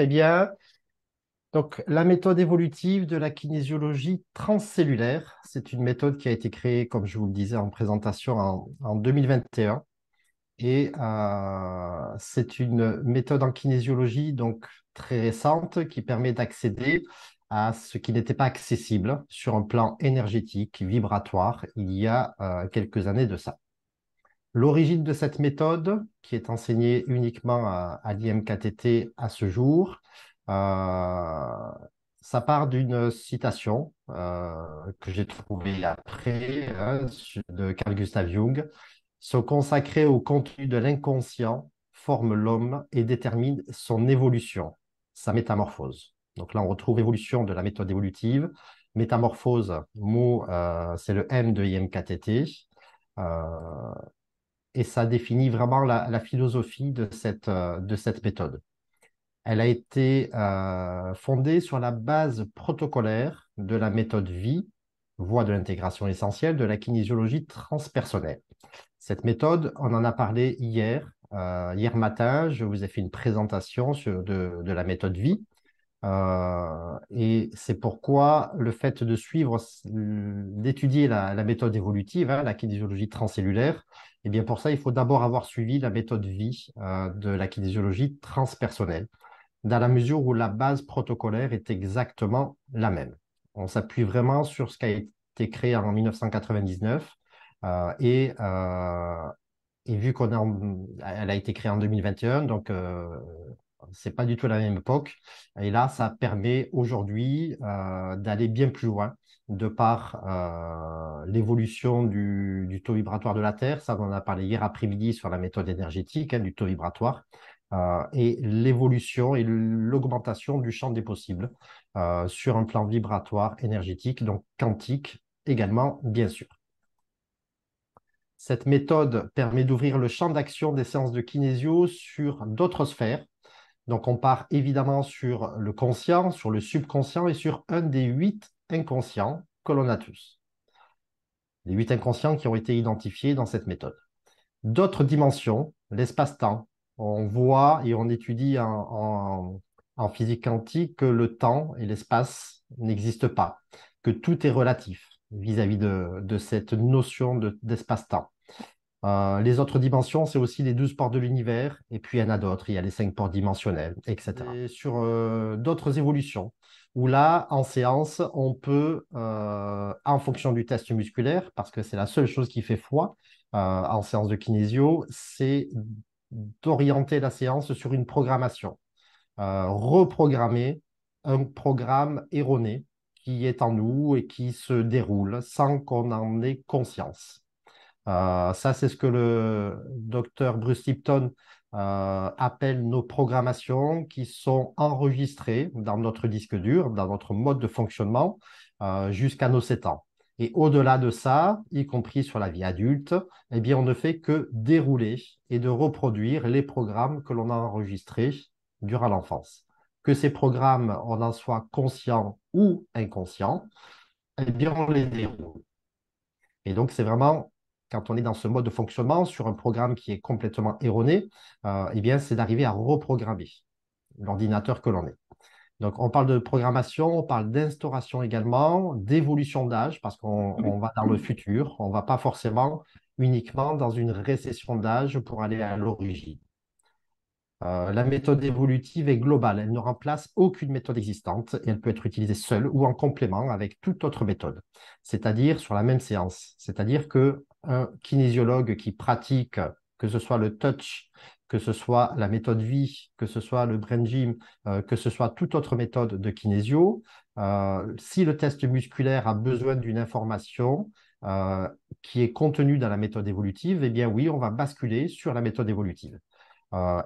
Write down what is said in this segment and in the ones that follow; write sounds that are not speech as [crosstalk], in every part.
Très bien. Donc, la méthode évolutive de la kinésiologie transcellulaire, c'est une méthode qui a été créée, comme je vous le disais en présentation, en, 2021. Et euh, c'est une méthode en kinésiologie donc très récente qui permet d'accéder à ce qui n'était pas accessible sur un plan énergétique, vibratoire, il y a euh, quelques années de ça. L'origine de cette méthode, qui est enseignée uniquement à, l'IMKTT à ce jour, euh, ça part d'une citation euh, que j'ai trouvée après hein, de Carl Gustav Jung. Se consacrer au contenu de l'inconscient forme l'homme et détermine son évolution, sa métamorphose. Donc là, on retrouve évolution de la méthode évolutive. Métamorphose, mot, euh, c'est le M de IMKTT et ça définit vraiment la, philosophie de cette, euh, de cette, méthode. Elle a été euh, fondée sur la base protocolaire de la méthode vie, voie de l'intégration essentielle de la kinésiologie transpersonnelle. Cette méthode, on en a parlé hier. Euh, hier matin, je vous ai fait une présentation de, la méthode vie. et c'est pourquoi le fait de suivre, d'étudier la, méthode évolutive, hein, la kinésiologie transcellulaire, eh bien, pour ça, il faut d'abord avoir suivi la méthode vie euh, de la kinésiologie transpersonnelle, dans la mesure où la base protocolaire est exactement la même. On s'appuie vraiment sur ce qui a été créé en 1999 euh, euh, et, vu qu'on a, été créée en 2021, donc c'est pas du tout la même époque. Et là, ça permet aujourd'hui d'aller bien plus loin de par euh, l'évolution du, taux vibratoire de la Terre. Ça, on en a parlé hier après-midi sur la méthode énergétique hein, du taux vibratoire. Euh, et l'évolution et l'augmentation du champ des possibles euh, sur un plan vibratoire, énergétique, donc quantique également, bien sûr. Cette méthode permet d'ouvrir le champ d'action des séances de kinésio sur d'autres sphères. Donc on part évidemment sur le conscient, sur le subconscient et sur un des huit inconscients que l'on a tous. Les huit inconscients qui ont été identifiés dans cette méthode. D'autres dimensions, l'espace-temps. On voit et on étudie en, physique quantique que le temps et l'espace n'existent pas, que tout est relatif vis-à-vis de, cette notion d'espace-temps. Euh, les autres dimensions, c'est aussi les douze portes de l'univers, et puis il y en a d'autres, il y a les cinq ports dimensionnels, etc. Et sur euh, d'autres évolutions, où là, en séance, on peut, euh, en fonction du test musculaire, parce que c'est la seule chose qui fait foi euh, en séance de kinésio, c'est d'orienter la séance sur une programmation, euh, reprogrammer un programme erroné qui est en nous et qui se déroule sans qu'on en ait conscience. ça, c'est ce que le docteur Bruce Tipton euh, appelle appellent nos programmations qui sont enregistrées dans notre disque dur, dans notre mode de fonctionnement, euh, jusqu'à nos 7 ans. Et au-delà de ça, y compris sur la vie adulte, eh bien, on ne fait que dérouler et de reproduire les programmes que l'on a enregistrés durant l'enfance. Que ces programmes, on en soit conscient ou inconscient, eh bien, on les déroule. Et donc, c'est vraiment quand on est dans ce mode de fonctionnement sur un programme qui est complètement erroné, euh, eh bien, c'est d'arriver à reprogrammer l'ordinateur que l'on est. Donc, on parle de programmation, on parle d'instauration également, d'évolution d'âge, parce qu'on va dans le futur, on ne va pas forcément uniquement dans une récession d'âge pour aller à l'origine. Euh, la méthode évolutive est globale, elle ne remplace aucune méthode existante et elle peut être utilisée seule ou en complément avec toute autre méthode, c'est-à-dire sur la même séance. C'est-à-dire que un kinésiologue qui pratique, que ce soit le touch, que ce soit la méthode vie, que ce soit le brain gym, euh, que ce soit toute autre méthode de kinésio, euh, si le test musculaire a besoin d'une information euh, qui est contenue dans la méthode évolutive, eh bien oui, on va basculer sur la méthode évolutive.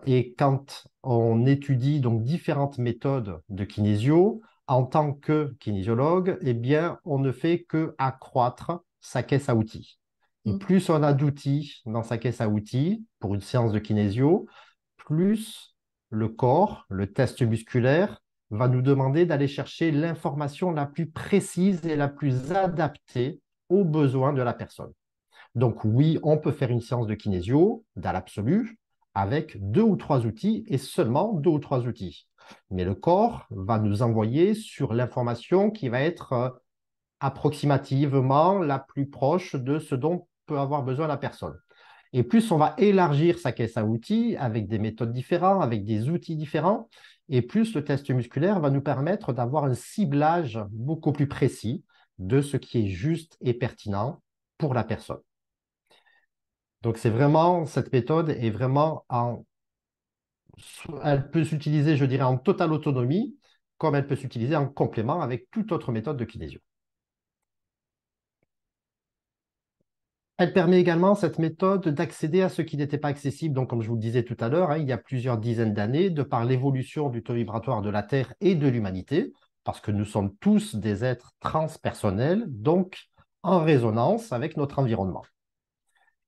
et quand on étudie donc différentes méthodes de kinésio, en tant que kinésiologue, eh bien, on ne fait que accroître sa caisse à outils. Mmh. plus on a d'outils dans sa caisse à outils pour une séance de kinésio, plus le corps, le test musculaire, va nous demander d'aller chercher l'information la plus précise et la plus adaptée aux besoins de la personne. Donc oui, on peut faire une séance de kinésio, dans l'absolu, avec deux ou trois outils et seulement deux ou trois outils. Mais le corps va nous envoyer sur l'information qui va être euh, approximativement la plus proche de ce dont peut avoir besoin la personne. Et plus on va élargir sa caisse à outils avec des méthodes différentes, avec des outils différents, et plus le test musculaire va nous permettre d'avoir un ciblage beaucoup plus précis de ce qui est juste et pertinent pour la personne. Donc c'est vraiment, cette méthode est vraiment en... Elle peut s'utiliser, je dirais, en totale autonomie, comme elle peut s'utiliser en complément avec toute autre méthode de kinésio. Elle permet également, cette méthode, d'accéder à ce qui n'était pas accessible, donc comme je vous le disais tout à l'heure, hein, il y a plusieurs dizaines d'années, de par l'évolution du taux vibratoire de la Terre et de l'humanité, parce que nous sommes tous des êtres transpersonnels, donc en résonance avec notre environnement.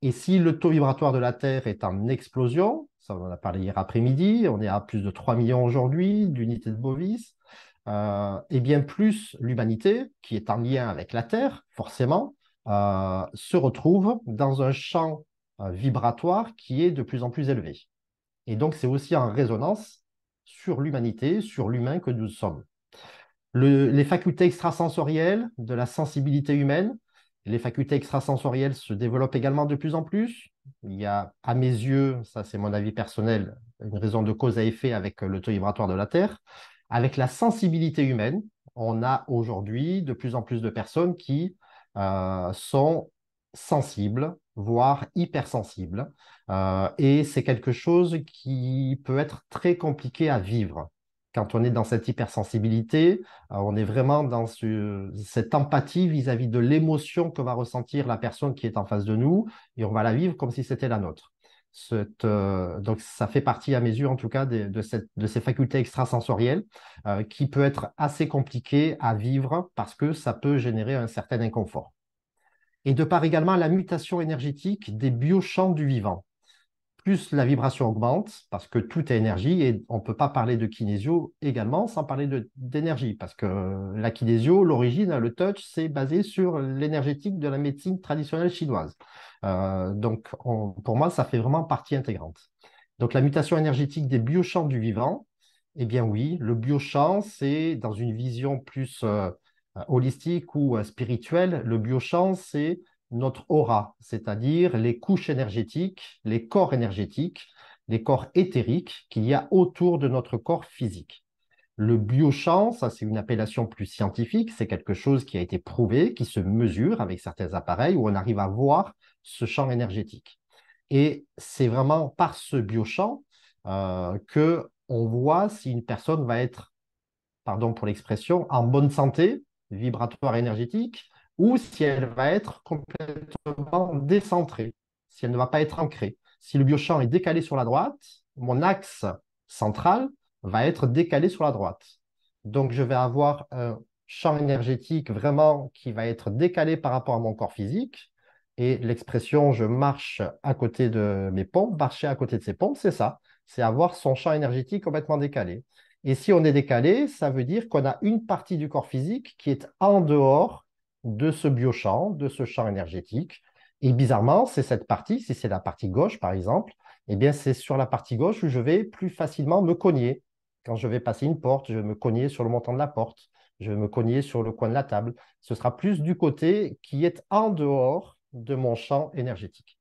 Et si le taux vibratoire de la Terre est en explosion, ça on en a parlé hier après-midi, on est à plus de 3 millions aujourd'hui d'unités de bovis, euh, et bien plus l'humanité, qui est en lien avec la Terre, forcément, euh, se retrouvent dans un champ euh, vibratoire qui est de plus en plus élevé. Et donc, c'est aussi en résonance sur l'humanité, sur l'humain que nous sommes. les facultés extrasensorielles de la sensibilité humaine, les facultés extrasensorielles se développent également de plus en plus. Il y a, à mes yeux, ça c'est mon avis personnel, une raison de cause à effet avec euh, le taux vibratoire de la Terre. Avec la sensibilité humaine, on a aujourd'hui de plus en plus de personnes qui euh, sont sensibles, voire hypersensibles. Euh, et c'est quelque chose qui peut être très compliqué à vivre. Quand on est dans cette hypersensibilité, euh, on est vraiment dans cette empathie vis à -vis de l'émotion que va ressentir la personne qui est en face de nous, et on va la vivre comme si c'était la nôtre. Euh, donc ça fait partie à mes yeux, en tout cas de, ces facultés extrasensorielles euh, qui peut être assez compliqué à vivre parce que ça peut générer un certain inconfort. Et de par également la mutation énergétique des biochamps du vivant plus la vibration augmente, parce que tout est énergie, et on ne peut pas parler de kinésio également sans parler d'énergie, parce que euh, la kinésio, l'origine, hein, le touch, c'est basé sur l'énergétique de la médecine traditionnelle chinoise. Euh, donc, pour moi, ça fait vraiment partie intégrante. Donc, la mutation énergétique des biochamps du vivant, eh bien oui, le biochamp, c'est dans une vision plus euh, holistique ou spirituelle, le biochamp, c'est notre aura, c'est-à-dire les couches énergétiques, les corps énergétiques, les corps éthériques qu'il y a autour de notre corps physique. Le biochamp, ça c'est une appellation plus scientifique, c'est quelque chose qui a été prouvé, qui se mesure avec certains appareils où on arrive à voir ce champ énergétique. Et c'est vraiment par ce biochamp qu'on euh, que on voit si une personne va être, pardon pour l'expression, en bonne santé vibratoire énergétique, ou si elle va être complètement décentrée, si elle ne va pas être ancrée. Si le biochamp est décalé sur la droite, mon axe central va être décalé sur la droite. Donc, je vais avoir un champ énergétique vraiment qui va être décalé par rapport à mon corps physique. Et l'expression je marche à côté de mes pompes, marcher à côté de ses pompes, c'est ça. C'est avoir son champ énergétique complètement décalé. Et si on est décalé, ça veut dire qu'on a une partie du corps physique qui est en dehors de ce biochamp, de ce champ énergétique. Et bizarrement, c'est cette partie, si c'est la partie gauche par exemple, eh bien c'est sur la partie gauche où je vais plus facilement me cogner. Quand je vais passer une porte, je vais me cogner sur le montant de la porte, je vais me cogner sur le coin de la table. Ce sera plus du côté qui est en dehors de mon champ énergétique.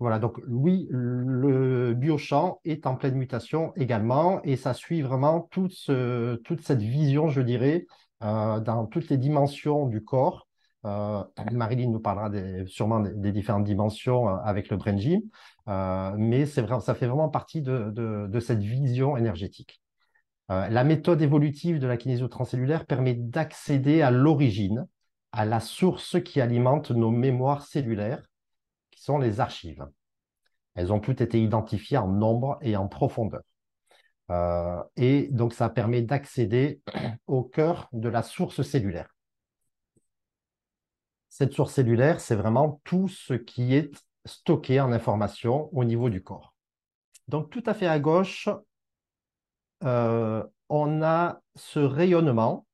Voilà, donc oui, le biochamp est en pleine mutation également et ça suit vraiment toute cette vision, je dirais, euh, dans toutes les dimensions du corps. Euh, Marilyn nous parlera sûrement des, différentes dimensions euh, avec le brain gym, mais c'est vrai, ça fait vraiment partie de, cette vision énergétique. la méthode évolutive de la kinésio transcellulaire permet d'accéder à l'origine, à la source qui alimente nos mémoires cellulaires, qui sont les archives. Elles ont toutes été identifiées en nombre et en profondeur. Euh, et donc, ça permet d'accéder [clears throat] au cœur de la source cellulaire. Cette source cellulaire, c'est vraiment tout ce qui est stocké en information au niveau du corps. Donc, tout à fait à gauche, euh, on a ce rayonnement.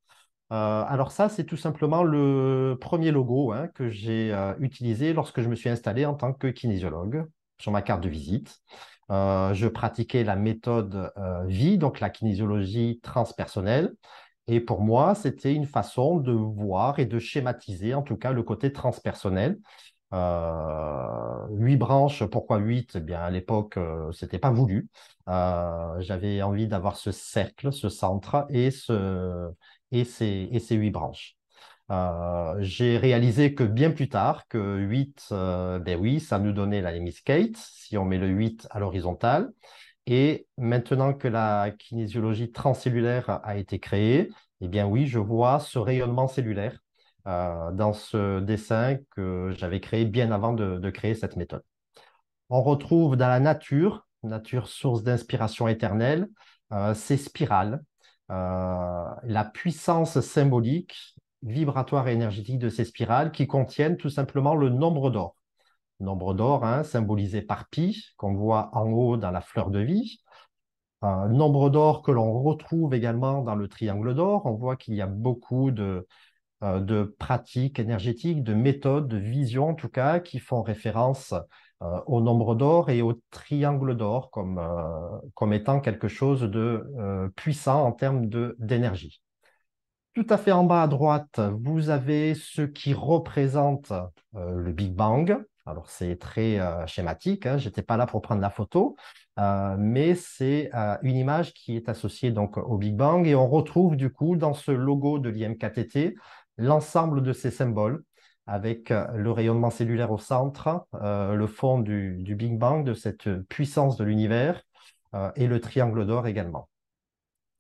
Euh, alors ça, c'est tout simplement le premier logo hein, que j'ai utilisé lorsque je me suis installé en tant que kinésiologue sur ma carte de visite. Euh, je pratiquais la méthode euh, vie, donc la kinésiologie transpersonnelle. Et pour moi, c'était une façon de voir et de schématiser, en tout cas, le côté transpersonnel. Euh, huit branches, pourquoi huit Eh bien, à l'époque, c'était pas voulu. J'avais envie d'avoir ce cercle, ce centre et ces huit branches. Euh, j'ai réalisé que bien plus tard, que 8, euh, ben oui, ça nous donnait la limite skate si on met le 8 à l'horizontale. Et maintenant que la kinésiologie transcellulaire a été créée, eh bien oui, je vois ce rayonnement cellulaire euh, dans ce dessin que j'avais créé bien avant de, créer cette méthode. On retrouve dans la nature, nature source d'inspiration éternelle, ces spirales, la puissance symbolique vibratoire et énergétique de ces spirales qui contiennent tout simplement le nombre d'or. Nombre d'or hein, symbolisé par pi, qu'on voit en haut dans la fleur de vie. Un nombre d'or que l'on retrouve également dans le triangle d'or. On voit qu'il y a beaucoup de, euh, pratiques énergétiques, de méthodes, de visions en tout cas, qui font référence euh, au nombre d'or et au triangle d'or comme, euh, étant quelque chose de puissant en termes d'énergie. Tout à fait en bas à droite, vous avez ce qui représente euh, le Big Bang. Alors, c'est très euh, schématique, hein, je n'étais pas là pour prendre la photo, euh, mais c'est une image qui est associée donc au Big Bang et on retrouve du coup dans ce logo de l'IMKTT l'ensemble de ces symboles avec le rayonnement cellulaire au centre, le fond du, du, Big Bang, de cette puissance de l'univers et le triangle d'or également.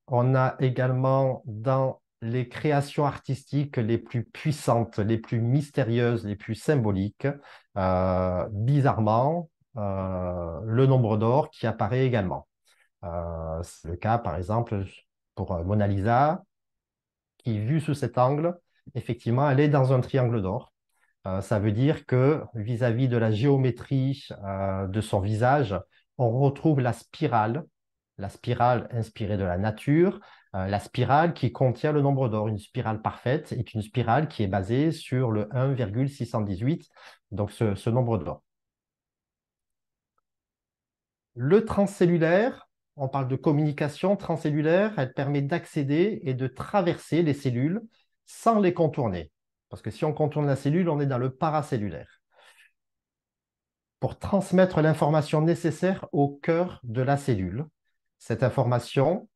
On a également dans les créations artistiques les plus puissantes, les plus mystérieuses, les plus symboliques. Euh, bizarrement, euh, le nombre d'or qui apparaît également. Euh, c'est le cas, par exemple, pour Mona Lisa, qui, vue sous cet angle, effectivement, elle est dans un triangle d'or. ça veut dire que vis à -vis de la géométrie de son visage, on retrouve la spirale, la spirale inspirée de la nature, euh, la spirale qui contient le nombre d'or. Une spirale parfaite est une spirale qui est basée sur le 1,618, donc ce, nombre d'or. Le transcellulaire, on parle de communication transcellulaire, elle permet d'accéder et de traverser les cellules sans les contourner. Parce que si on contourne la cellule, on est dans le paracellulaire. Pour transmettre l'information nécessaire au cœur de la cellule, cette information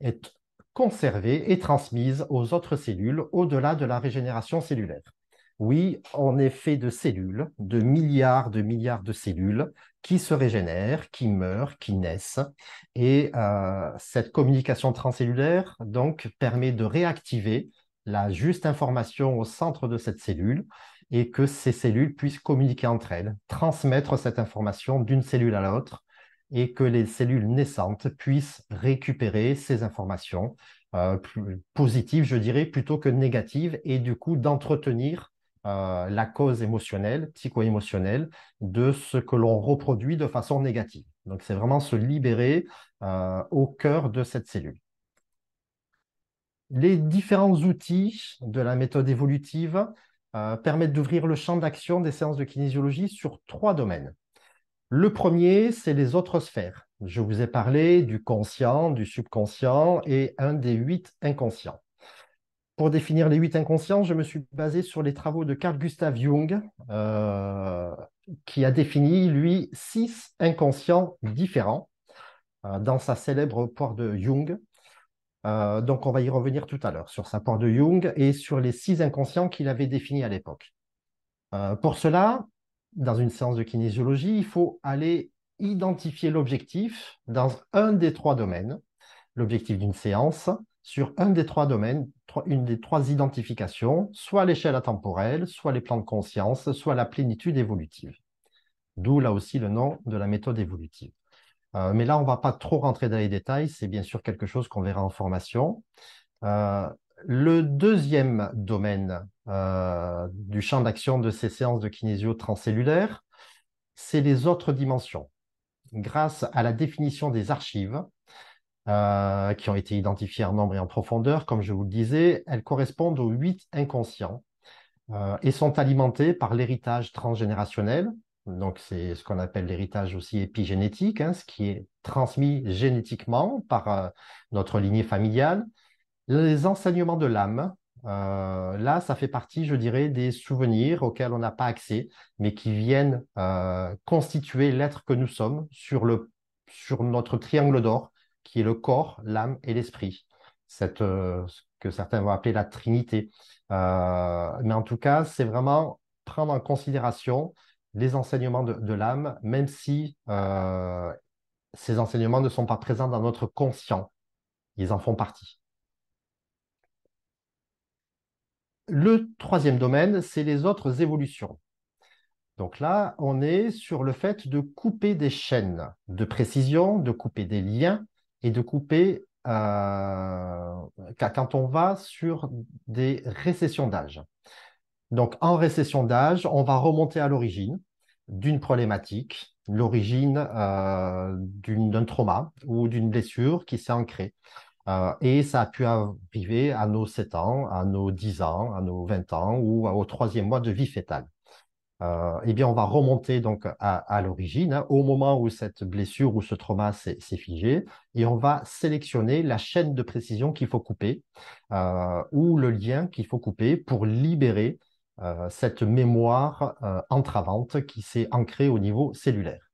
est conservée et transmise aux autres cellules au-delà de la régénération cellulaire. Oui, on est fait de cellules, de milliards de milliards de cellules qui se régénèrent, qui meurent, qui naissent. Et euh, cette communication transcellulaire donc permet de réactiver la juste information au centre de cette cellule et que ces cellules puissent communiquer entre elles, transmettre cette information d'une cellule à l'autre et que les cellules naissantes puissent récupérer ces informations euh, positives, je dirais, plutôt que négatives, et du coup d'entretenir euh, la cause émotionnelle, psycho-émotionnelle, de ce que l'on reproduit de façon négative. Donc c'est vraiment se libérer euh, au cœur de cette cellule. Les différents outils de la méthode évolutive permettent d'ouvrir le champ d'action des séances de kinésiologie sur trois domaines. Le premier, c'est les autres sphères. Je vous ai parlé du conscient, du subconscient et un des huit inconscients. Pour définir les huit inconscients, je me suis basé sur les travaux de Carl Gustav Jung, euh, qui a défini, lui, six inconscients différents euh, dans sa célèbre poire de Jung. Euh, donc on va y revenir tout à l'heure sur sa poire de Jung et sur les six inconscients qu'il avait définis à l'époque. pour cela, dans une séance de kinésiologie, il faut aller identifier l'objectif dans un des trois domaines, l'objectif d'une séance, sur un des trois domaines, une des trois identifications, soit l'échelle atemporelle, soit les plans de conscience, soit la plénitude évolutive. D'où là aussi le nom de la méthode évolutive. Euh, mais là, on ne va pas trop rentrer dans les détails, c'est bien sûr quelque chose qu'on verra en formation. Euh, le deuxième domaine euh, du champ d'action de ces séances de kinésio transcellulaire, c'est les autres dimensions. Grâce à la définition des archives, euh, qui ont été identifiées en nombre et en profondeur, comme je vous le disais, elles correspondent aux huit inconscients euh, et sont alimentées par l'héritage transgénérationnel. Donc, c'est ce qu'on appelle l'héritage aussi épigénétique, hein, ce qui est transmis génétiquement par notre lignée familiale, les enseignements de l'âme, euh, là, ça fait partie, je dirais, des souvenirs auxquels on n'a pas accès, mais qui viennent euh, constituer l'être que nous sommes sur, le, sur notre triangle d'or, qui est le corps, l'âme et l'esprit. Euh, ce que certains vont appeler la Trinité. mais en tout cas, c'est vraiment prendre en considération les enseignements de l'âme, même si ces enseignements ne sont pas présents dans notre conscient. Ils en font partie. Le troisième domaine, c'est les autres évolutions. Donc là, on est sur le fait de couper des chaînes de précision, de couper des liens et de couper euh, quand on va sur des récessions d'âge. Donc en récession d'âge, on va remonter à l'origine d'une problématique, l'origine euh, d'un trauma ou d'une blessure qui s'est ancrée. Euh, et ça a pu arriver à nos 7 ans, à nos 10 ans, à nos 20 ans ou au troisième mois de vie fétale. Euh, eh bien, on va remonter donc à, l'origine, hein, au moment où cette blessure ou ce trauma s'est figé, et on va sélectionner la chaîne de précision qu'il faut couper euh, ou le lien qu'il faut couper pour libérer cette mémoire entravante qui s'est ancrée au niveau cellulaire.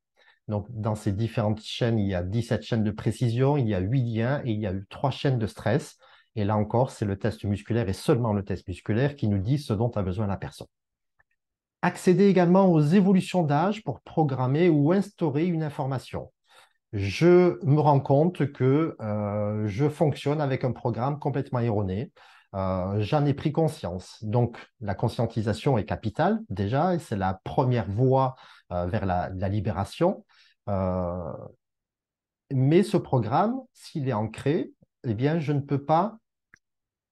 Donc, dans ces différentes chaînes, il y a 17 chaînes de précision, il y a 8 liens et il y a eu 3 chaînes de stress. Et là encore, c'est le test musculaire et seulement le test musculaire qui nous dit ce dont a besoin la personne. Accéder également aux évolutions d'âge pour programmer ou instaurer une information. Je me rends compte que euh, je fonctionne avec un programme complètement erroné. Euh, j'en ai pris conscience. Donc, la conscientisation est capitale déjà, et c'est la première voie euh, vers la libération. Euh, mais ce programme, s'il est ancré, eh bien, je ne peux pas,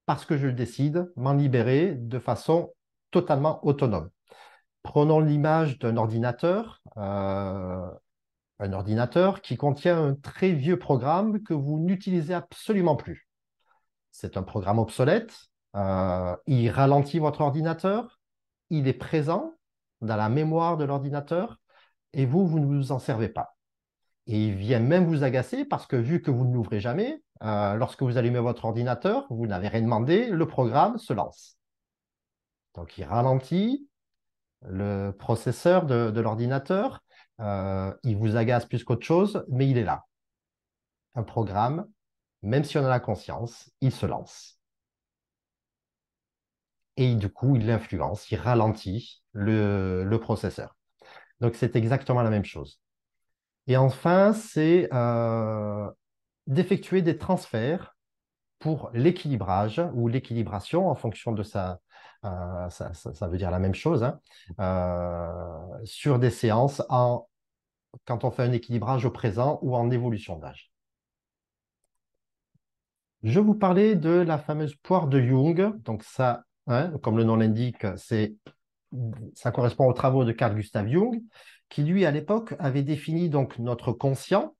parce que je le décide, m'en libérer de façon totalement autonome. Prenons l'image d'un ordinateur, euh, un ordinateur qui contient un très vieux programme que vous n'utilisez absolument plus. C'est un programme obsolète, euh, il ralentit votre ordinateur, il est présent dans la mémoire de l'ordinateur, et vous, vous ne vous en servez pas. Et il vient même vous agacer parce que vu que vous ne l'ouvrez jamais, euh, lorsque vous allumez votre ordinateur, vous n'avez rien demandé, le programme se lance. Donc il ralentit le processeur de, l'ordinateur, euh, il vous agace plus qu'autre chose, mais il est là. Un programme, même si on a la conscience, il se lance. Et du coup, il l'influence, il ralentit le processeur. Donc, c'est exactement la même chose. Et enfin, c'est euh, d'effectuer des transferts pour l'équilibrage ou l'équilibration en fonction de sa... ça, euh, ça, veut dire la même chose, hein, euh, sur des séances en, quand on fait un équilibrage au présent ou en évolution d'âge. Je vous parlais de la fameuse poire de Jung. Donc ça, hein, comme le nom l'indique, c'est ça correspond aux travaux de Carl Gustav Jung, qui lui, à l'époque, avait défini donc notre conscient,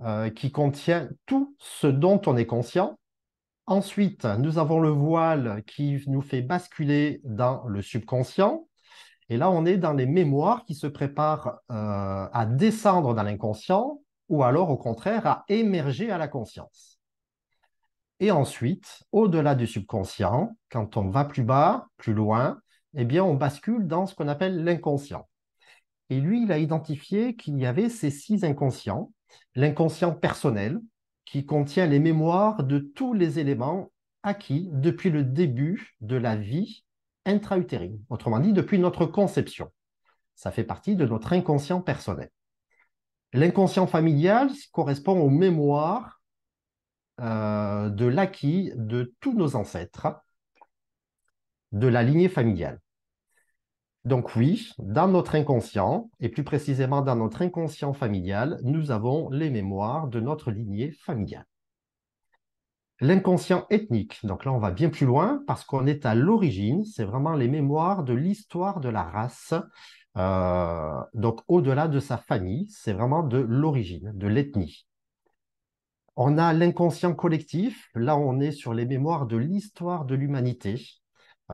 euh, qui contient tout ce dont on est conscient. Ensuite, nous avons le voile qui nous fait basculer dans le subconscient. Et là, on est dans les mémoires qui se préparent euh, à descendre dans l'inconscient ou alors, au contraire, à émerger à la conscience. Et ensuite, au-delà du subconscient, quand on va plus bas, plus loin, eh bien, on bascule dans ce qu'on appelle l'inconscient. Et lui, il a identifié qu'il y avait ces six inconscients. L'inconscient personnel, qui contient les mémoires de tous les éléments acquis depuis le début de la vie intra-utérine, autrement dit, depuis notre conception. Ça fait partie de notre inconscient personnel. L'inconscient familial correspond aux mémoires euh, de l'acquis de tous nos ancêtres, de la lignée familiale. Donc oui, dans notre inconscient, et plus précisément dans notre inconscient familial, nous avons les mémoires de notre lignée familiale. L'inconscient ethnique, donc là on va bien plus loin parce qu'on est à l'origine, c'est vraiment les mémoires de l'histoire de la race, euh, donc au-delà de sa famille, c'est vraiment de l'origine, de l'ethnie. On a l'inconscient collectif, là on est sur les mémoires de l'histoire de l'humanité,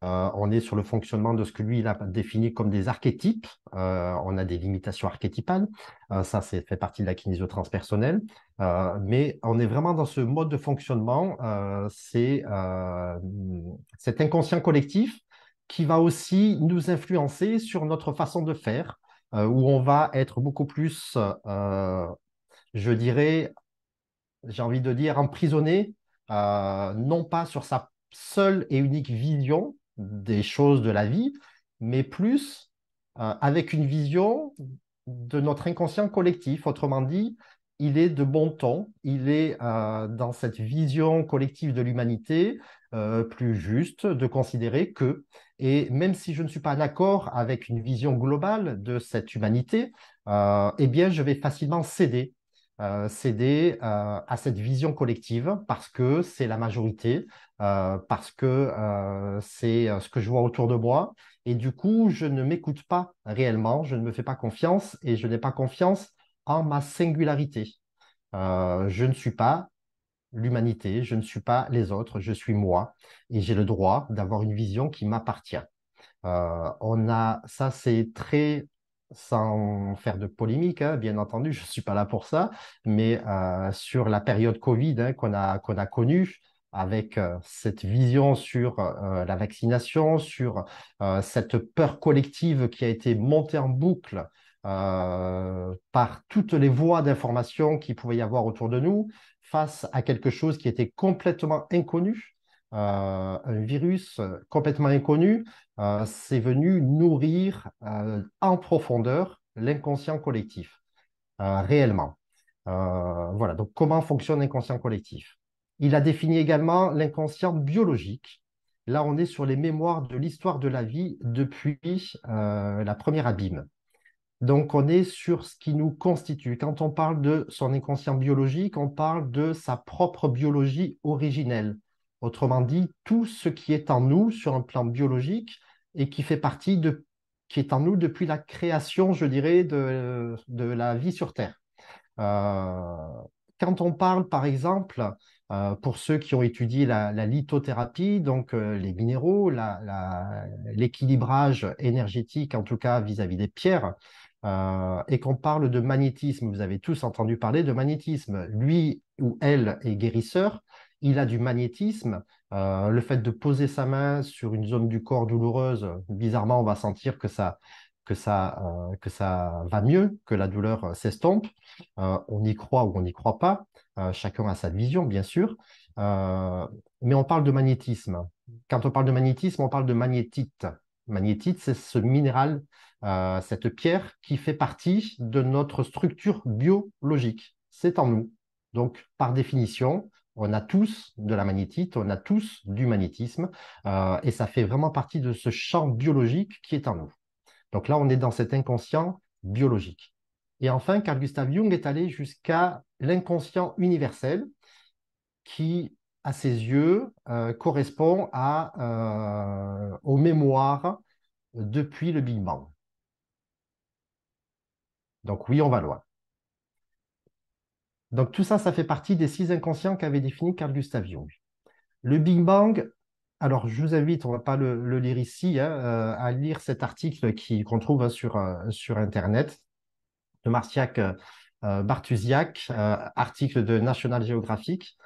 euh, on est sur le fonctionnement de ce que lui il a défini comme des archétypes. Euh, on a des limitations archétypales. Euh, ça, c'est fait partie de la kinésio transpersonnelle. mais on est vraiment dans ce mode de fonctionnement. c'est cet inconscient collectif qui va aussi nous influencer sur notre façon de faire, où on va être beaucoup plus, je dirais, j'ai envie de dire, emprisonné, non pas sur sa seule et unique vision, des choses de la vie, mais plus euh, avec une vision de notre inconscient collectif. Autrement dit, il est de bon ton, il est euh, dans cette vision collective de l'humanité euh, plus juste de considérer que, et même si je ne suis pas d'accord avec une vision globale de cette humanité, eh bien, je vais facilement céder cédé euh, céder euh, à cette vision collective parce que c'est la majorité, euh, parce que c'est ce que je vois autour de moi. Et du coup, je ne m'écoute pas réellement, je ne me fais pas confiance et je n'ai pas confiance en ma singularité. je ne suis pas l'humanité, je ne suis pas les autres, je suis moi et j'ai le droit d'avoir une vision qui m'appartient. on a, ça c'est très sans faire de polémique, hein, bien entendu, je ne suis pas là pour ça, mais euh, sur la période Covid hein, qu'on a, connue, avec euh, cette vision sur euh, la vaccination, sur cette peur collective qui a été montée en boucle par toutes les voies d'information qu'il pouvait y avoir autour de nous, face à quelque chose qui était complètement inconnu euh, un virus complètement inconnu, euh, c'est venu nourrir euh, en profondeur l'inconscient collectif, réellement. voilà, donc comment fonctionne l'inconscient collectif Il a défini également l'inconscient biologique. Là, on est sur les mémoires de l'histoire de la vie depuis la première abîme. Donc, on est sur ce qui nous constitue. Quand on parle de son inconscient biologique, on parle de sa propre biologie originelle, Autrement dit, tout ce qui est en nous sur un plan biologique et qui fait partie de qui est en nous depuis la création, je dirais, de, de la vie sur Terre. Euh, quand on parle, par exemple, euh, pour ceux qui ont étudié la, lithothérapie, donc euh, les minéraux, l'équilibrage énergétique, en tout cas vis à -vis des pierres, et qu'on parle de magnétisme, vous avez tous entendu parler de magnétisme. Lui ou elle est guérisseur, il a du magnétisme. Euh, le fait de poser sa main sur une zone du corps douloureuse, bizarrement, on va sentir que ça, euh, va mieux, que la douleur euh, s'estompe. on y croit ou on n'y croit pas. chacun a sa vision, bien sûr. mais on parle de magnétisme. Quand on parle de magnétisme, on parle de magnétite. Magnétite, c'est ce minéral, cette pierre qui fait partie de notre structure biologique. C'est en nous. Donc, par définition, on a tous de la magnétite, on a tous du magnétisme, euh, et ça fait vraiment partie de ce champ biologique qui est en nous. Donc là, on est dans cet inconscient biologique. Et enfin, Carl Gustav Jung est allé jusqu'à l'inconscient universel, qui, à ses yeux, euh, correspond à, euh, aux mémoires depuis le Big Bang. Donc oui, on va loin. Donc tout ça, ça fait partie des six inconscients qu'avait définis Carl Gustav Jung. Le Big Bang, alors je vous invite, on ne va pas le, lire ici, hein, euh, à lire cet article qu'on trouve hein, sur, euh, sur Internet de Martiac euh, Bartusiak, article de National Geographic.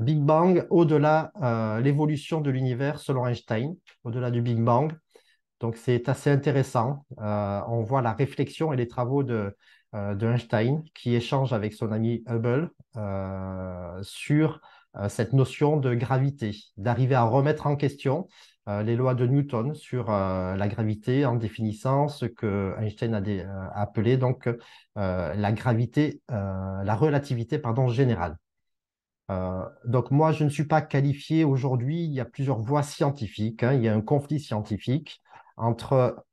Big Bang, au-delà l'évolution de l'univers selon Einstein, au-delà du Big Bang. Donc c'est assez intéressant. on voit la réflexion et les travaux de euh, de Einstein qui échange avec son ami Hubble euh, sur euh, cette notion de gravité, d'arriver à remettre en question les lois de Newton sur la gravité en définissant ce que Einstein a, appelé donc la gravité, la relativité pardon générale. donc moi je ne suis pas qualifié aujourd'hui. Il y a plusieurs voies scientifiques. Hein. il y a un conflit scientifique entre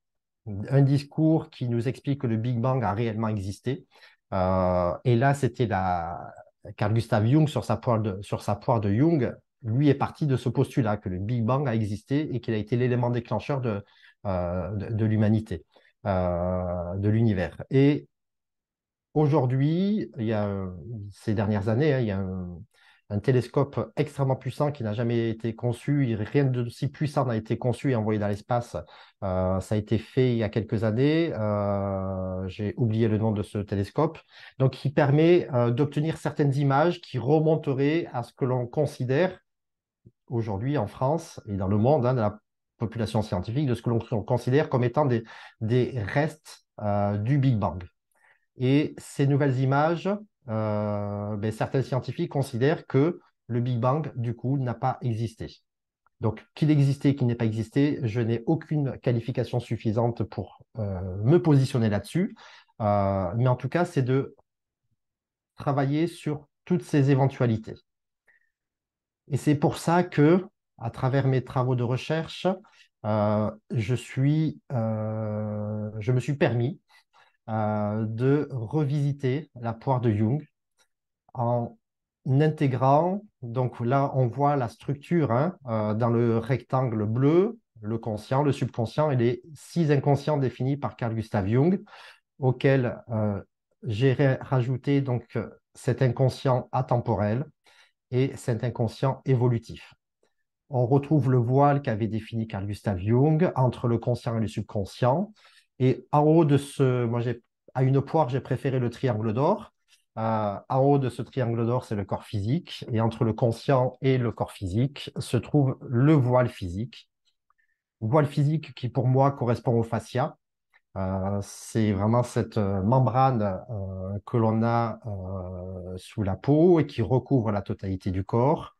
un discours qui nous explique que le Big Bang a réellement existé. Euh, et là, c'était la... car Gustav Jung, sur sa, poire de, sur sa poire de Jung, lui est parti de ce postulat que le Big Bang a existé et qu'il a été l'élément déclencheur de, euh, de, l'humanité, euh, de l'univers. Et aujourd'hui, il y a, ces dernières années, hein, il y a un, un télescope extrêmement puissant qui n'a jamais été conçu. Rien de si puissant n'a été conçu et envoyé dans l'espace. Euh, ça a été fait il y a quelques années. Euh, j'ai oublié le nom de ce télescope. Donc, qui permet euh, d'obtenir certaines images qui remonteraient à ce que l'on considère aujourd'hui en France et dans le monde, hein, dans la population scientifique, de ce que l'on considère comme étant des restes du Big Bang. Et ces nouvelles images euh, ben, certains scientifiques considèrent que le Big Bang, du coup, n'a pas existé. Donc, qu'il existait, qu'il n'ait pas existé, je n'ai aucune qualification suffisante pour euh, me positionner là-dessus. Euh, mais en tout cas, c'est de travailler sur toutes ces éventualités. Et c'est pour ça que, à travers mes travaux de recherche, je, suis, je me suis permis euh, de revisiter la poire de Jung en intégrant, donc là on voit la structure hein, euh, dans le rectangle bleu, le conscient, le subconscient et les six inconscients définis par Carl Gustav Jung, auxquels euh, j'ai rajouté donc cet inconscient atemporel et cet inconscient évolutif. On retrouve le voile qu'avait défini Carl Gustav Jung entre le conscient et le subconscient. Et en haut de ce, moi j'ai à une poire, j'ai préféré le triangle d'or. Euh, en haut de ce triangle d'or, c'est le corps physique. Et entre le conscient et le corps physique se trouve le voile physique. Voile physique qui, pour moi, correspond au fascia. Euh, c'est vraiment cette euh, membrane que l'on a sous la peau et qui recouvre la totalité du corps.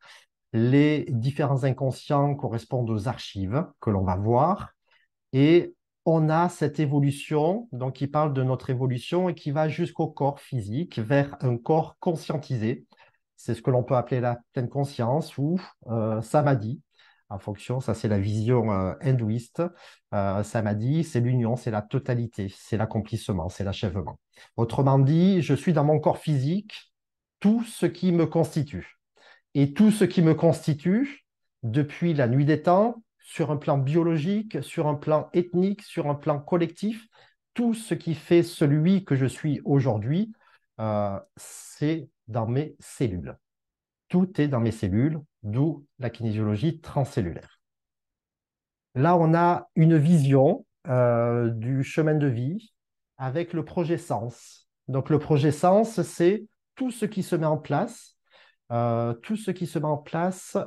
Les différents inconscients correspondent aux archives que l'on va voir. Et on a cette évolution, donc qui parle de notre évolution et qui va jusqu'au corps physique, vers un corps conscientisé. C'est ce que l'on peut appeler la pleine conscience ou euh, samadhi. En fonction, ça c'est la vision euh, hindouiste. Euh, samadhi, c'est l'union, c'est la totalité, c'est l'accomplissement, c'est l'achèvement. Autrement dit, je suis dans mon corps physique tout ce qui me constitue. Et tout ce qui me constitue, depuis la nuit des temps, sur un plan biologique, sur un plan ethnique, sur un plan collectif. Tout ce qui fait celui que je suis aujourd'hui, euh, c'est dans mes cellules. Tout est dans mes cellules, d'où la kinésiologie transcellulaire. Là, on a une vision euh, du chemin de vie avec le projet sens. Donc le projet sens, c'est tout ce qui se met en place, euh, tout ce qui se met en place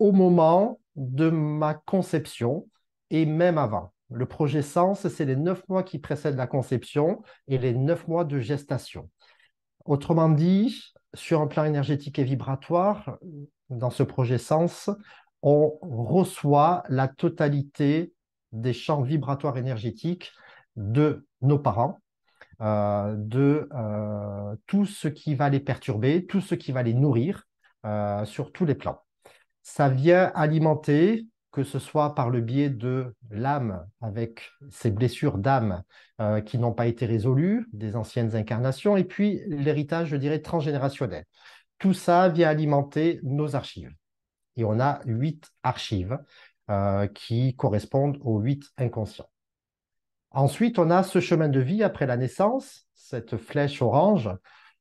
au moment de ma conception et même avant. Le projet Sens, c'est les neuf mois qui précèdent la conception et les neuf mois de gestation. Autrement dit, sur un plan énergétique et vibratoire, dans ce projet Sens, on reçoit la totalité des champs vibratoires énergétiques de nos parents, euh, de euh, tout ce qui va les perturber, tout ce qui va les nourrir euh, sur tous les plans ça vient alimenter, que ce soit par le biais de l'âme, avec ses blessures d'âme euh, qui n'ont pas été résolues, des anciennes incarnations, et puis l'héritage, je dirais, transgénérationnel. Tout ça vient alimenter nos archives. Et on a huit archives euh, qui correspondent aux huit inconscients. Ensuite, on a ce chemin de vie après la naissance, cette flèche orange,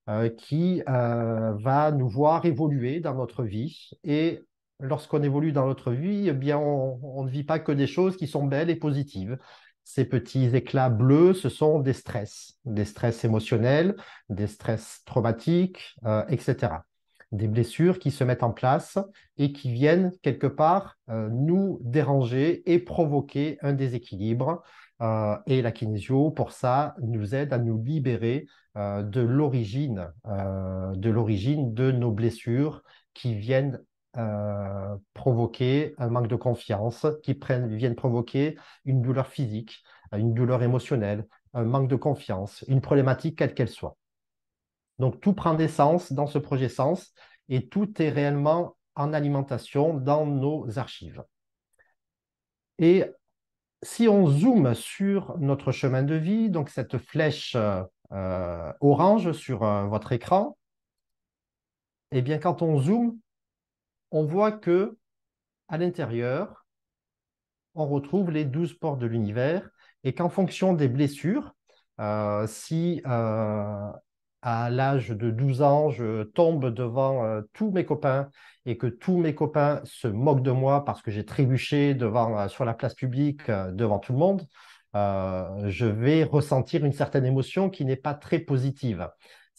euh, qui va nous voir évoluer dans notre vie et lorsqu'on évolue dans notre vie, eh bien on, ne vit pas que des choses qui sont belles et positives. Ces petits éclats bleus, ce sont des stress, des stress émotionnels, des stress traumatiques, euh, etc. Des blessures qui se mettent en place et qui viennent quelque part euh, nous déranger et provoquer un déséquilibre. Euh, et la kinésio, pour ça, nous aide à nous libérer de l'origine de, de nos blessures qui viennent euh, provoquer un manque de confiance, qui prennent, viennent provoquer une douleur physique, une douleur émotionnelle, un manque de confiance, une problématique quelle qu'elle soit. Donc tout prend des sens dans ce projet sens et tout est réellement en alimentation dans nos archives. Et si on zoome sur notre chemin de vie, donc cette flèche euh, orange sur euh, votre écran, et eh bien quand on zoome, on voit que à l'intérieur, on retrouve les douze portes de l'univers et qu'en fonction des blessures, euh, si euh, à l'âge de 12 ans, je tombe devant euh, tous mes copains et que tous mes copains se moquent de moi parce que j'ai trébuché devant, sur la place publique devant tout le monde, je vais ressentir une certaine émotion qui n'est pas très positive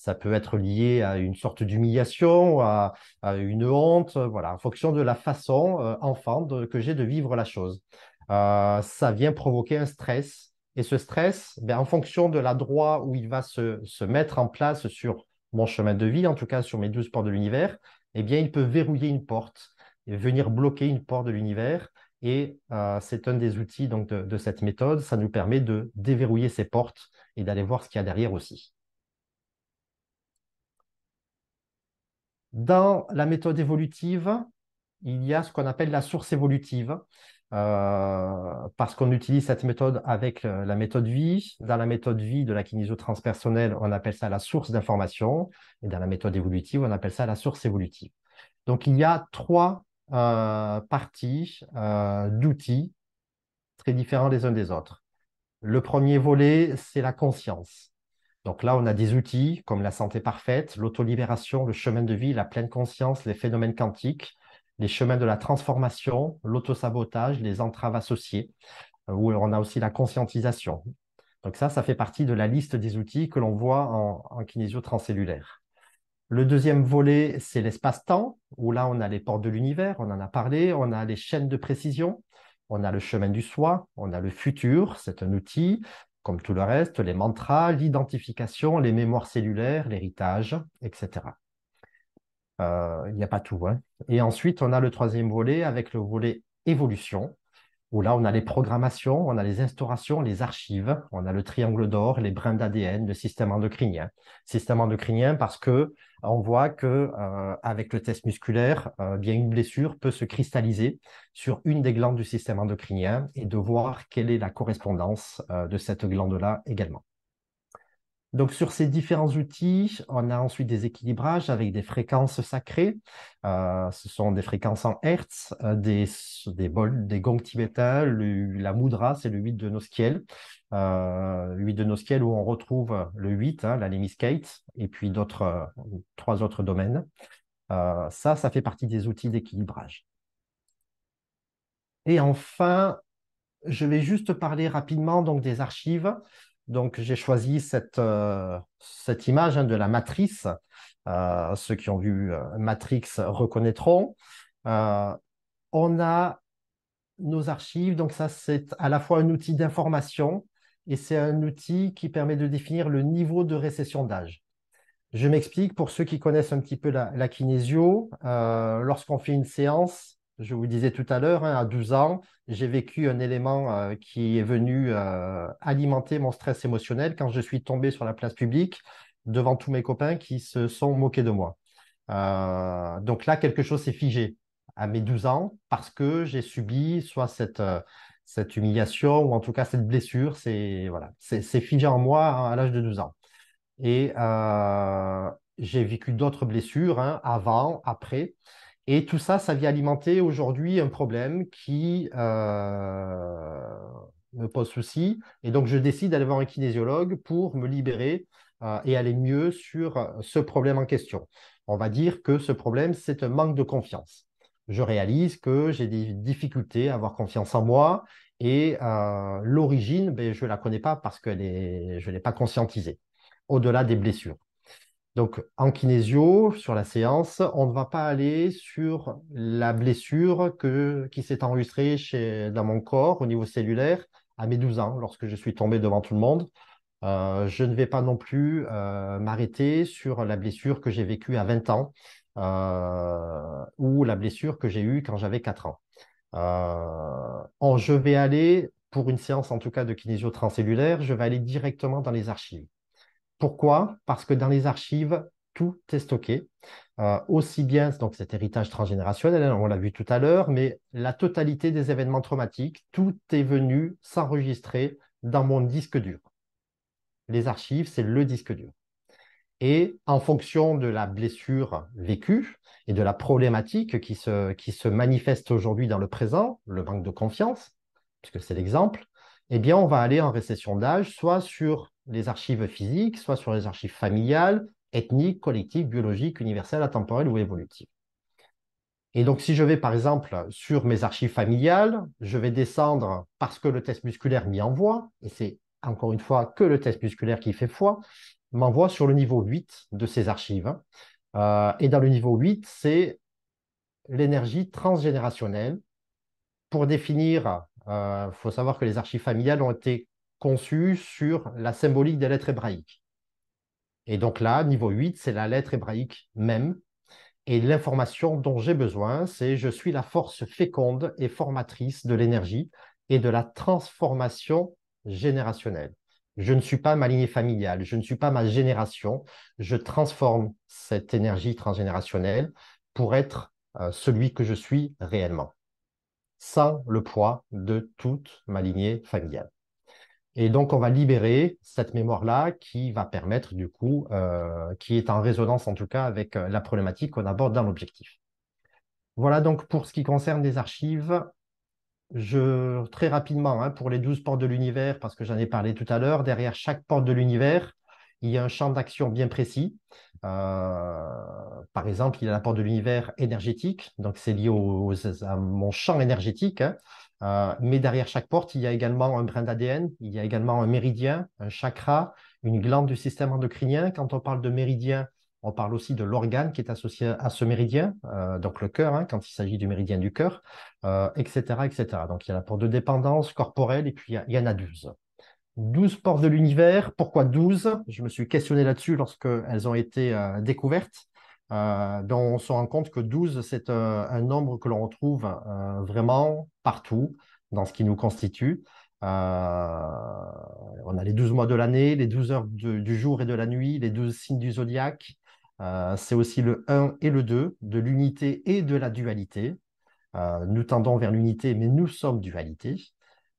ça peut être lié à une sorte d'humiliation, à, à, une honte, euh, voilà, en fonction de la façon euh, enfant que j'ai de vivre la chose. Euh, ça vient provoquer un stress. Et ce stress, ben, en fonction de l'endroit où il va se, mettre en place sur mon chemin de vie, en tout cas sur mes douze portes de l'univers, eh bien, il peut verrouiller une porte, venir bloquer une porte de l'univers. Et c'est un des outils donc, de, de cette méthode. Ça nous permet de déverrouiller ces portes et d'aller voir ce qu'il y a derrière aussi. Dans la méthode évolutive, il y a ce qu'on appelle la source évolutive, euh, parce qu'on utilise cette méthode avec euh, la méthode vie. Dans la méthode vie de la kinésio transpersonnelle, on appelle ça la source d'information, et dans la méthode évolutive, on appelle ça la source évolutive. Donc il y a trois euh, parties d'outils très différents les uns des autres. Le premier volet, c'est la conscience. Donc là, on a des outils comme la santé parfaite, l'autolibération, le chemin de vie, la pleine conscience, les phénomènes quantiques, les chemins de la transformation, l'autosabotage, les entraves associées, euh, où on a aussi la conscientisation. Donc ça, ça fait partie de la liste des outils que l'on voit en, en kinésio transcellulaire. Le deuxième volet, c'est l'espace-temps, où là, on a les portes de l'univers, on en a parlé, on a les chaînes de précision, on a le chemin du soi, on a le futur, c'est un outil, comme tout le reste, les mantras, l'identification, les mémoires cellulaires, l'héritage, etc. Euh, il n'y a pas tout. Hein. Et ensuite, on a le troisième volet avec le volet évolution, où là, on a les programmations, on a les instaurations, les archives, on a le triangle d'or, les brins d'ADN, le système endocrinien. Système endocrinien parce que on voit que euh, avec le test musculaire, euh, bien une blessure peut se cristalliser sur une des glandes du système endocrinien et de voir quelle est la correspondance euh, de cette glande-là également. Donc, sur ces différents outils, on a ensuite des équilibrages avec des fréquences sacrées. Euh, ce sont des fréquences en hertz, euh, des, gongs tibétains, la moudra, c'est le 8 de Noskiel. Euh, 8 de Noskiel où on retrouve le 8, hein, la lemiskate, et puis d'autres, euh, trois autres domaines. ça, ça fait partie des outils d'équilibrage. Et enfin, je vais juste parler rapidement donc, des archives. Donc, j'ai choisi cette, euh, image hein, de la matrice. Euh, ceux qui ont vu euh, Matrix reconnaîtront. on a nos archives, donc ça, c'est à la fois un outil d'information et c'est un outil qui permet de définir le niveau de récession d'âge. Je m'explique, pour ceux qui connaissent un petit peu la, la kinésio, lorsqu'on fait une séance, je vous disais tout à l'heure, hein, à 12 ans, j'ai vécu un élément euh, qui est venu euh, alimenter mon stress émotionnel quand je suis tombé sur la place publique devant tous mes copains qui se sont moqués de moi. Euh, donc là, quelque chose s'est figé à mes 12 ans parce que j'ai subi soit cette, cette humiliation ou en tout cas cette blessure. C'est voilà, c'est figé en moi à l'âge de 12 ans. Et j'ai vécu d'autres blessures hein, avant, après. Et tout ça, ça vient alimenter aujourd'hui un problème qui euh, me pose souci. Et donc, je décide d'aller voir un kinésiologue pour me libérer euh, et aller mieux sur ce problème en question. On va dire que ce problème, c'est un manque de confiance. Je réalise que j'ai des difficultés à avoir confiance en moi et euh, l'origine, ben, je ne la connais pas parce que je ne l'ai pas conscientisée, au-delà des blessures. Donc, en kinésio, sur la séance, on ne va pas aller sur la blessure qui s'est enregistrée chez, dans mon corps au niveau cellulaire à mes 12 ans, lorsque je suis tombé devant tout le monde. Euh, je ne vais pas non plus euh, m'arrêter sur la blessure que j'ai vécue à 20 ans euh, ou la blessure que j'ai eue quand j'avais 4 ans. je vais aller, pour une séance en tout cas de kinésio transcellulaire, je vais aller directement dans les archives. Pourquoi Parce que dans les archives, tout est stocké. Euh, aussi bien donc cet héritage transgénérationnel, hein, on l'a vu tout à l'heure, mais la totalité des événements traumatiques, tout est venu s'enregistrer dans mon disque dur. Les archives, c'est le disque dur. Et en fonction de la blessure vécue et de la problématique qui se, qui se manifeste aujourd'hui dans le présent, le manque de confiance, puisque c'est l'exemple, eh bien, on va aller en récession d'âge, soit sur les archives physiques, soit sur les archives familiales, ethniques, collectives, biologiques, universelles, atemporelles ou évolutives. Et donc, si je vais, par exemple, sur mes archives familiales, je vais descendre parce que le test musculaire m'y envoie, et c'est encore une fois que le test musculaire qui fait foi, m'envoie sur le niveau 8 de ces archives. Euh, et dans le niveau 8, c'est l'énergie transgénérationnelle. Pour définir, il euh, faut savoir que les archives familiales ont été conçu sur la symbolique des lettres hébraïques. Et donc là, niveau 8, c'est la lettre hébraïque même. Et l'information dont j'ai besoin, c'est je suis la force féconde et formatrice de l'énergie et de la transformation générationnelle. Je ne suis pas ma lignée familiale, je ne suis pas ma génération, je transforme cette énergie transgénérationnelle pour être euh, celui que je suis réellement, sans le poids de toute ma lignée familiale. Et donc, on va libérer cette mémoire-là qui va permettre, du coup, euh, qui est en résonance en tout cas avec euh, la problématique qu'on aborde dans l'objectif. Voilà donc pour ce qui concerne les archives. Je, très rapidement, hein, pour les douze portes de l'univers, parce que j'en ai parlé tout à l'heure, derrière chaque porte de l'univers, il y a un champ d'action bien précis. Euh, par exemple, il y a la porte de l'univers énergétique, donc c'est lié à mon champ énergétique. Hein. Euh, mais derrière chaque porte, il y a également un brin d'ADN, il y a également un méridien, un chakra, une glande du système endocrinien. Quand on parle de méridien, on parle aussi de l'organe qui est associé à ce méridien, euh, donc le cœur, hein, quand il s'agit du méridien du cœur, etc., euh, etc. Donc il y a la porte de dépendance corporelle et puis il y en a 12. 12 portes de l'univers. Pourquoi 12 Je me suis questionné là-dessus lorsqu'elles ont été découvertes. Euh, dont on se rend compte que 12, c'est euh, un, nombre que l'on retrouve euh, vraiment partout dans ce qui nous constitue. on a les 12 mois de l'année, les 12 heures du jour et de la nuit, les 12 signes du zodiaque. c'est aussi le 1 et le 2, de l'unité et de la dualité. nous tendons vers l'unité, mais nous sommes dualité.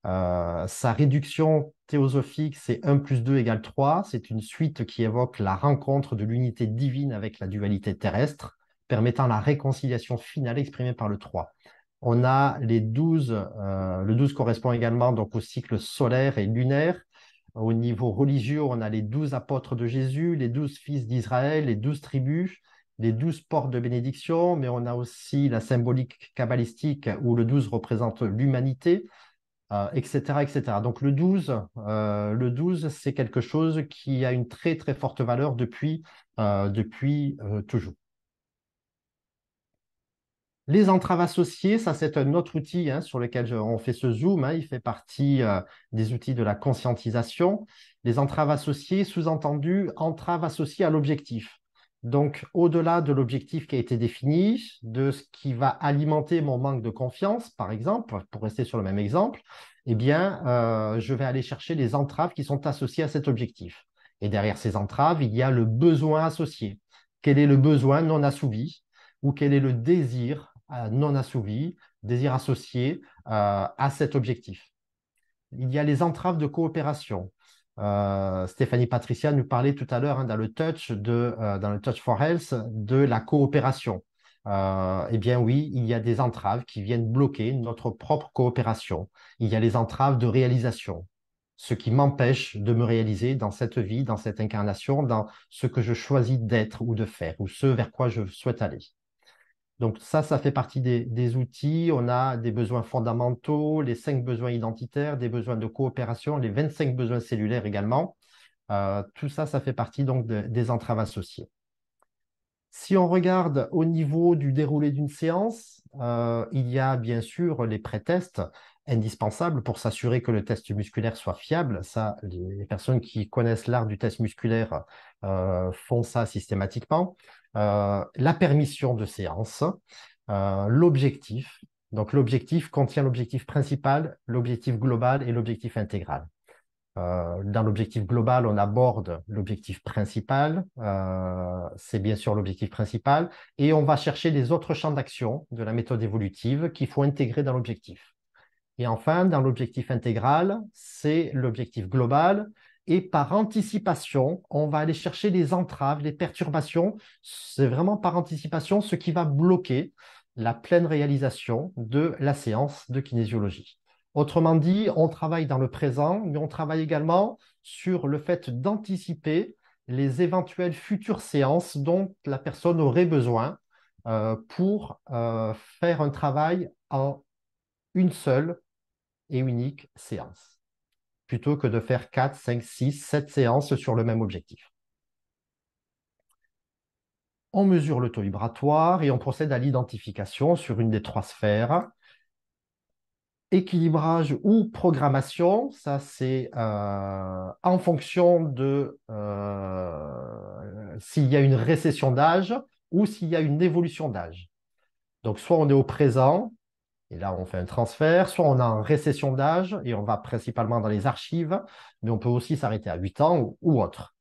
Euh, sa réduction théosophique, c'est 1 plus 2 égale 3. C'est une suite qui évoque la rencontre de l'unité divine avec la dualité terrestre, permettant la réconciliation finale exprimée par le 3. On a les 12, euh, le 12 correspond également donc au cycle solaire et lunaire. Au niveau religieux, on a les 12 apôtres de Jésus, les 12 fils d'Israël, les 12 tribus, les 12 portes de bénédiction, mais on a aussi la symbolique kabbalistique où le 12 représente l'humanité, euh, etc., Donc le 12, euh, le c'est quelque chose qui a une très très forte valeur depuis, euh, toujours. Les entraves associées, ça c'est un autre outil hein, sur lequel on fait ce zoom, hein. il fait partie des outils de la conscientisation. Les entraves associées, sous-entendu, entraves associées à l'objectif. Donc, au-delà de l'objectif qui a été défini, de ce qui va alimenter mon manque de confiance, par exemple, pour rester sur le même exemple, eh bien, euh, je vais aller chercher les entraves qui sont associées à cet objectif. Et derrière ces entraves, il y a le besoin associé. Quel est le besoin non assouvi ou quel est le désir euh, non assouvi, désir associé euh, à cet objectif Il y a les entraves de coopération. Euh, Stéphanie Patricia nous parlait tout à l'heure hein, dans le touch de euh, dans le touch for health de la coopération. Euh, eh bien oui, il y a des entraves qui viennent bloquer notre propre coopération. Il y a les entraves de réalisation, ce qui m'empêche de me réaliser dans cette vie, dans cette incarnation, dans ce que je choisis d'être ou de faire, ou ce vers quoi je souhaite aller. Donc ça, ça fait partie des, outils. On a des besoins fondamentaux, les cinq besoins identitaires, des besoins de coopération, les 25 besoins cellulaires également. Euh, tout ça, ça fait partie donc des entraves associées. Si on regarde au niveau du déroulé d'une séance, euh, il y a bien sûr les pré-tests indispensables pour s'assurer que le test musculaire soit fiable. Ça, les personnes qui connaissent l'art du test musculaire euh, font ça systématiquement. Euh, la permission de séance, euh, l'objectif. Donc l'objectif contient l'objectif principal, l'objectif global et l'objectif intégral. Euh, dans l'objectif global, on aborde l'objectif principal, c'est bien sûr l'objectif principal, et on va chercher les autres champs d'action de la méthode évolutive qu'il faut intégrer dans l'objectif. Et enfin, dans l'objectif intégral, c'est l'objectif global et par anticipation, on va aller chercher les entraves, les perturbations. C'est vraiment par anticipation ce qui va bloquer la pleine réalisation de la séance de kinésiologie. Autrement dit, on travaille dans le présent, mais on travaille également sur le fait d'anticiper les éventuelles futures séances dont la personne aurait besoin euh, pour euh, faire un travail en une seule et unique séance plutôt que de faire 4, 5, 6, 7 séances sur le même objectif. On mesure le taux vibratoire et on procède à l'identification sur une des trois sphères. Équilibrage ou programmation, ça c'est euh, en fonction de euh, s'il y a une récession d'âge ou s'il y a une évolution d'âge. Donc soit on est au présent, et là, on fait un transfert. Soit on a en récession d'âge et on va principalement dans les archives, mais on peut aussi s'arrêter à 8 ans ou, autre.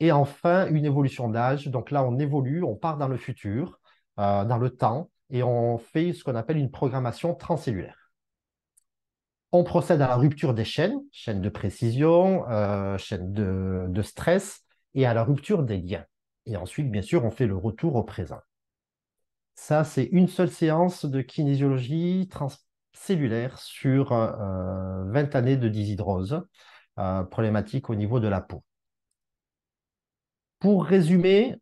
Et enfin, une évolution d'âge. Donc là, on évolue, on part dans le futur, euh, dans le temps, et on fait ce qu'on appelle une programmation transcellulaire. On procède à la rupture des chaînes, chaînes de précision, chaîne euh, chaînes de stress, et à la rupture des liens. Et ensuite, bien sûr, on fait le retour au présent. Ça, c'est une seule séance de kinésiologie transcellulaire sur 20 euh, euh, années de dyshidrose, euh, problématique au niveau de la peau. Pour résumer,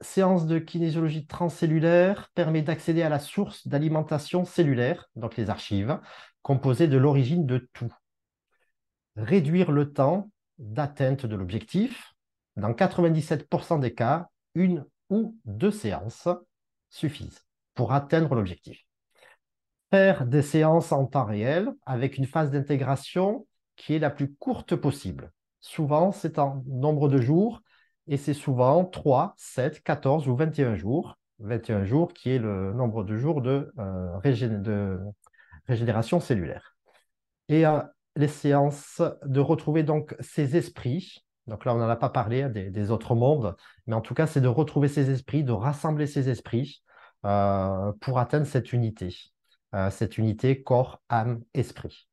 séance de kinésiologie transcellulaire permet d'accéder à la source d'alimentation cellulaire, donc les archives, composées de l'origine de tout. Réduire le temps d'atteinte de l'objectif. Dans 97% des cas, une ou deux séances suffisent pour atteindre l'objectif. Faire des séances en temps réel avec une phase d'intégration qui est la plus courte possible. Souvent, c'est en nombre de jours et c'est souvent 3, 7, 14 ou 21 jours. 21 jours qui est le nombre de jours de, euh, régénération cellulaire. Et euh, les séances de retrouver donc ces esprits donc là, on n'en a pas parlé hein, des, autres mondes, mais en tout cas, c'est de retrouver ces esprits, de rassembler ces esprits euh, pour atteindre cette unité, euh, cette unité corps, âme, esprit.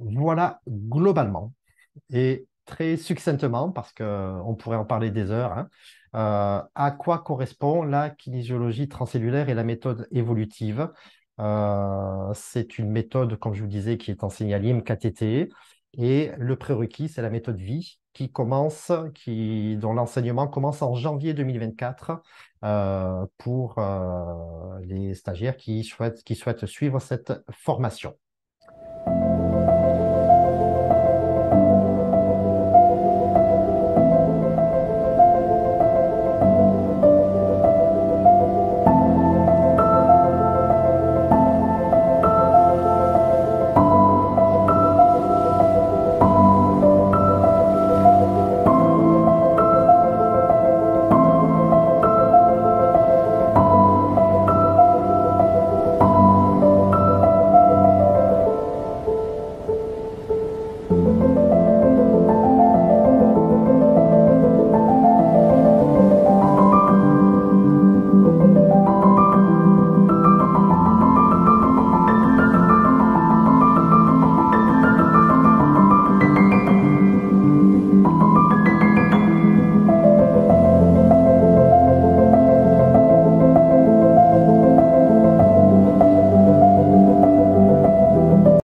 Voilà globalement et très succinctement, parce qu'on pourrait en parler des heures, hein, euh, à quoi correspond la kinésiologie transcellulaire et la méthode évolutive. c'est une méthode, comme je vous disais, qui est enseignée à l'IMKTT, et le prérequis, c'est la méthode vie qui commence, qui, dont l'enseignement commence en janvier 2024 euh, pour euh, les stagiaires qui souhaitent suivre cette formation.